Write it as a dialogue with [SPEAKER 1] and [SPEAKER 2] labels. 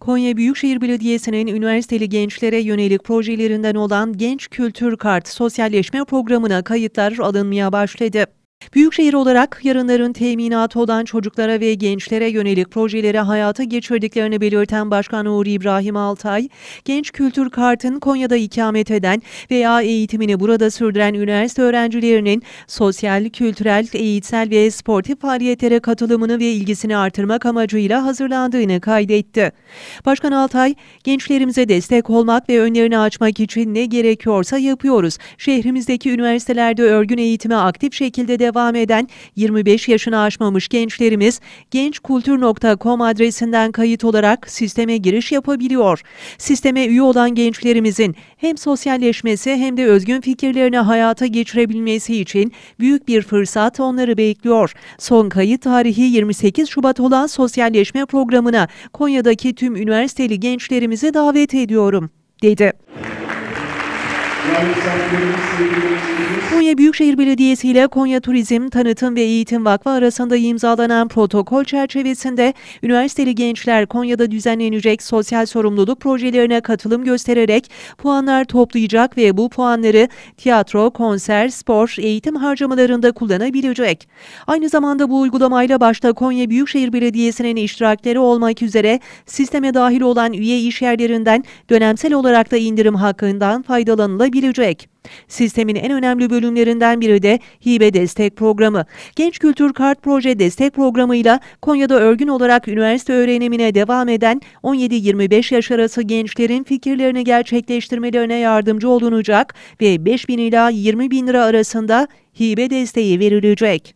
[SPEAKER 1] Konya Büyükşehir Belediyesi'nin üniversiteli gençlere yönelik projelerinden olan Genç Kültür Kart sosyalleşme programına kayıtlar alınmaya başladı. Büyükşehir olarak yarınların teminatı olan çocuklara ve gençlere yönelik projeleri hayata geçirdiklerini belirten Başkan Uğur İbrahim Altay, Genç Kültür Kart'ın Konya'da ikamet eden veya eğitimini burada sürdüren üniversite öğrencilerinin sosyal, kültürel, eğitsel ve sportif faaliyetlere katılımını ve ilgisini artırmak amacıyla hazırlandığını kaydetti. Başkan Altay, gençlerimize destek olmak ve önlerini açmak için ne gerekiyorsa yapıyoruz. Şehrimizdeki üniversitelerde örgün eğitime aktif şekilde de devam eden 25 yaşını aşmamış gençlerimiz gençkultur.com adresinden kayıt olarak sisteme giriş yapabiliyor. Sisteme üye olan gençlerimizin hem sosyalleşmesi hem de özgün fikirlerini hayata geçirebilmesi için büyük bir fırsat onları bekliyor. Son kayıt tarihi 28 Şubat olan sosyalleşme programına Konya'daki tüm üniversiteli gençlerimizi davet ediyorum, dedi. Konya Büyükşehir Belediyesi ile Konya Turizm, Tanıtım ve Eğitim Vakfı arasında imzalanan protokol çerçevesinde üniversiteli gençler Konya'da düzenlenecek sosyal sorumluluk projelerine katılım göstererek puanlar toplayacak ve bu puanları tiyatro, konser, spor, eğitim harcamalarında kullanabilecek. Aynı zamanda bu uygulamayla başta Konya Büyükşehir Belediyesi'nin iştirakleri olmak üzere sisteme dahil olan üye işyerlerinden dönemsel olarak da indirim hakkından faydalanılabilecek yapılabilecek. Sistemin en önemli bölümlerinden biri de hibe destek programı. Genç Kültür Kart Proje destek programıyla Konya'da örgün olarak üniversite öğrenimine devam eden 17-25 yaş arası gençlerin fikirlerini gerçekleştirmelerine yardımcı olunacak ve 5.000 ila 20 bin lira arasında hibe desteği verilecek.